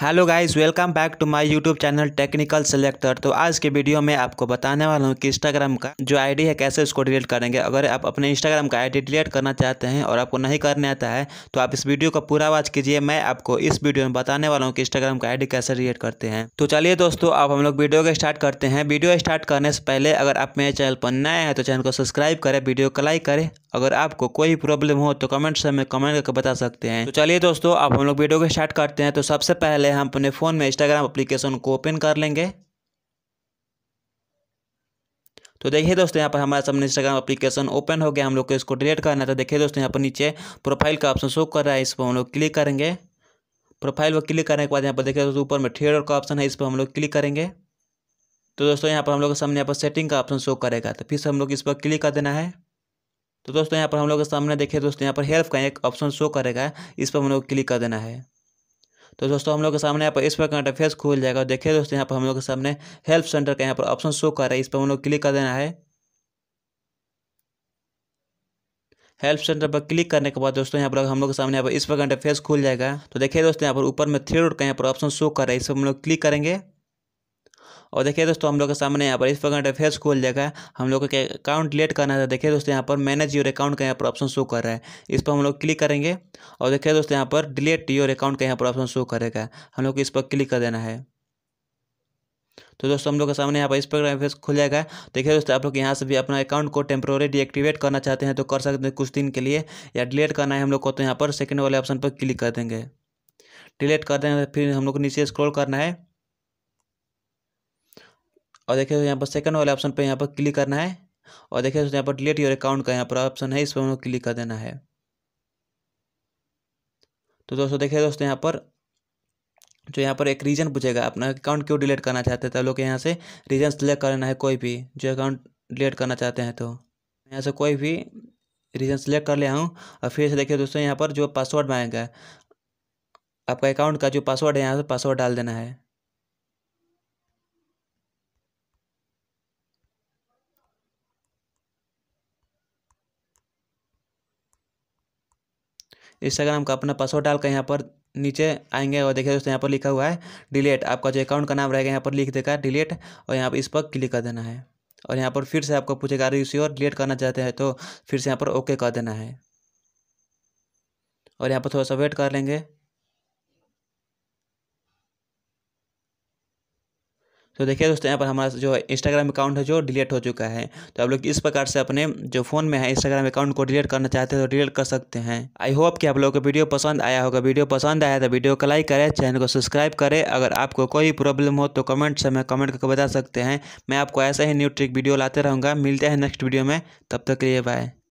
hello guys welcome back to my YouTube channel technical selector तो आज के video में आपको बताने वाला हूँ कि इंस्टाग्राम का जो आईडी है कैसे उसको डिलीट करेंगे अगर आप अपने इंस्टाग्राम का आईडी डिलीट करना चाहते हैं और आपको नहीं करने आता है तो आप इस वीडियो का पूरा वाच कीजिए मैं आपको इस वीडियो में बताने वाला हूँ कि इंस्टाग्राम का आई कैसे डिलीट करते हैं तो चलिए दोस्तों आप हम लोग वीडियो को स्टार्ट करते हैं वीडियो स्टार्ट करने से पहले अगर आप मेरे चैनल पर नए हैं तो चैनल को सब्सक्राइब करें वीडियो को लाइक करें अगर आपको कोई प्रॉब्लम हो तो कमेंट से हमें कमेंट करके बता सकते हैं तो चलिए दोस्तों आप हम लोग वीडियो को स्टार्ट करते हैं तो सबसे पहले हम अपने फ़ोन में इंस्टाग्राम अप्लीकेशन को ओपन कर लेंगे तो देखिए दोस्तों यहाँ पर हमारे सामने इंस्टाग्राम एप्लीकेशन ओपन हो गया हम लोग को इसको डिलीट करना है तो देखिए दोस्तों यहाँ पर नीचे प्रोफाइल का ऑप्शन शो कर रहा है इस पर हम लोग क्लिक करेंगे प्रोफाइल पर क्लिक करने के बाद यहाँ पर देखिए दोस्तों ऊपर में थिएटर का ऑप्शन है इस पर हम लोग क्लिक करेंगे तो दोस्तों यहाँ पर हम लोग के सामने यहाँ पर सेटिंग का ऑप्शन शो करेगा तो फिर से हम लोग इस पर क्लिक कर देना है तो दोस्तों यहाँ पर हम लोग के सामने देखिए दोस्तों यहाँ पर हेल्प का एक ऑप्शन शो करेगा इस पर हम लोग क्लिक कर देना है तो दोस्तों हम लोग के सामने यहाँ पर इस पर का इंटरफेस खुल जाएगा देखिए दोस्तों यहाँ पर हम लोग के सामने हेल्प सेंटर का यहाँ पर ऑप्शन शो कर रहा है इस पर हम लोग क्लिक कर देना है हेल्प सेंटर पर क्लिक करने के बाद दोस्तों यहाँ पर हम लोग के सामने यहाँ पर इस पर का इंटरफेस खुल जाएगा तो देखिए दोस्तों यहाँ पर ऊपर में थ्री रोड का यहाँ पर ऑप्शन शो कर रहा है इस पर हम लोग क्लिक करेंगे और देखिए दोस्तों हम लोग के सामने यहाँ पर इस प्रकार इंटरफेस खोल जाएगा हम लोग को अकाउंट डिलेट करना था देखिए दोस्तों यहाँ पर मैनेज योर अकाउंट का यहाँ पर ऑप्शन शो कर रहा है इस पर हम लोग क्लिक करेंगे और देखिए दोस्तों यहाँ पर डिलेट योर अकाउंट का यहाँ पर ऑप्शन शो करेगा हम लोग को इस पर क्लिक कर देना है तो दोस्तों हम लोग के सामने यहाँ पर इस प्रकार इंटरफेस खुल जाएगा देखिए दोस्तों आप लोग यहाँ से भी अपना अकाउंट को टेम्प्रोरी डीएक्टिवेट करना चाहते हैं तो कर सकते हैं कुछ दिन के लिए या डिलीट करना है हम लोग को तो यहाँ पर सेकेंड वाले ऑप्शन पर क्लिक कर देंगे डिलीट कर देंगे फिर हम लोग को नीचे स्क्रॉल करना है और देखिए यहाँ पर सेकंड वाले ऑप्शन पर यहाँ पर क्लिक करना है और देखिए यहाँ पर डिलीट योर अकाउंट का यहाँ पर ऑप्शन है इस पर हमको क्लिक कर देना है तो दोस्तों देखिए दोस्तों यहाँ पर जो यहाँ पर एक रीज़न पूछेगा अपना अकाउंट क्यों डिलीट करना चाहते हैं तो लोग यहाँ से रीज़न सेलेक्ट करना है कोई भी जो अकाउंट डिलीट करना चाहते हैं तो यहाँ से कोई भी रीज़न सेलेक्ट कर लिया हूँ और फिर से देखिए दोस्तों यहाँ पर जो पासवर्ड मांगेगा आपका अकाउंट का जो पासवर्ड है यहाँ से पासवर्ड डाल देना है इंस्टाग्राम का अपना पासवर्ड डाल कर यहाँ पर नीचे आएंगे और देखिए दोस्तों यहाँ पर लिखा हुआ है डिलीट आपका जो अकाउंट का नाम रहेगा यहाँ पर लिख देगा डिलीट और यहाँ पर इस पर क्लिक कर देना है और यहाँ पर फिर से आपको पूछेगा अरे इसी और डिलीट करना चाहते हैं तो फिर से यहाँ पर ओके कर देना है और यहाँ पर थोड़ा सा वेट कर लेंगे तो देखिए दोस्तों यहाँ पर हमारा जो इंस्टाग्राम अकाउंट है जो डिलीट हो चुका है तो आप लोग इस प्रकार से अपने जो फ़ोन में है इंस्टाग्राम अकाउंट को डिलीट करना चाहते हैं तो डिलीट कर सकते हैं आई होप कि आप लोगों को वीडियो पसंद आया होगा वीडियो पसंद आया तो वीडियो को लाइक करें चैनल को सब्सक्राइब करें अगर आपको कोई प्रॉब्लम हो तो कमेंट से मैं कमेंट करके बता सकते हैं मैं आपको ऐसा ही न्यू ट्रिक वीडियो लाते रहूँगा मिलते हैं नेक्स्ट वीडियो में तब तक के लिए बाय